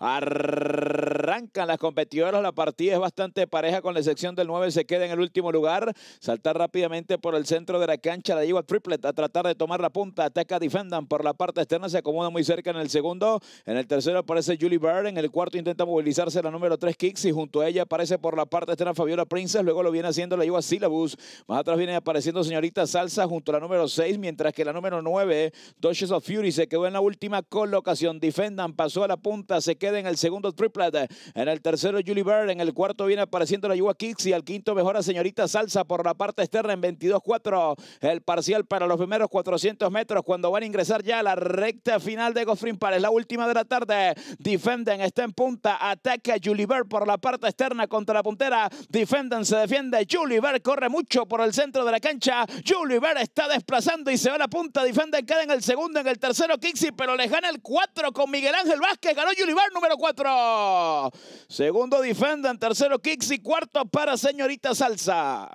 Arr Arrancan las competidoras, la partida es bastante pareja con la sección del 9, se queda en el último lugar. Saltar rápidamente por el centro de la cancha, la lleva triplet a tratar de tomar la punta, ataca, defendan por la parte externa, se acomoda muy cerca en el segundo. En el tercero aparece Julie Bird, en el cuarto intenta movilizarse la número 3 Kicks y junto a ella aparece por la parte externa Fabiola Princess, luego lo viene haciendo, la lleva Syllabus. Más atrás viene apareciendo señorita Salsa junto a la número 6, mientras que la número 9, Duchess of Fury, se quedó en la última colocación. Defendan, pasó a la punta, se queda en el segundo triplet. En el tercero, Julie Bird. En el cuarto viene apareciendo la Yuba Kixi, Y al quinto mejora Señorita Salsa por la parte externa en 22-4. El parcial para los primeros 400 metros cuando van a ingresar ya a la recta final de Goffrin es La última de la tarde. Defenden está en punta. Ataca Julie Bird por la parte externa contra la puntera. Defenden se defiende. Julie Bird corre mucho por el centro de la cancha. Julie Bird está desplazando y se va a la punta. Defenden queda en el segundo, en el tercero Kixi, pero les gana el 4 con Miguel Ángel Vázquez. Ganó Julie Bird número 4. Segundo, Defendant. Tercero, Kicks. Y cuarto para Señorita Salsa.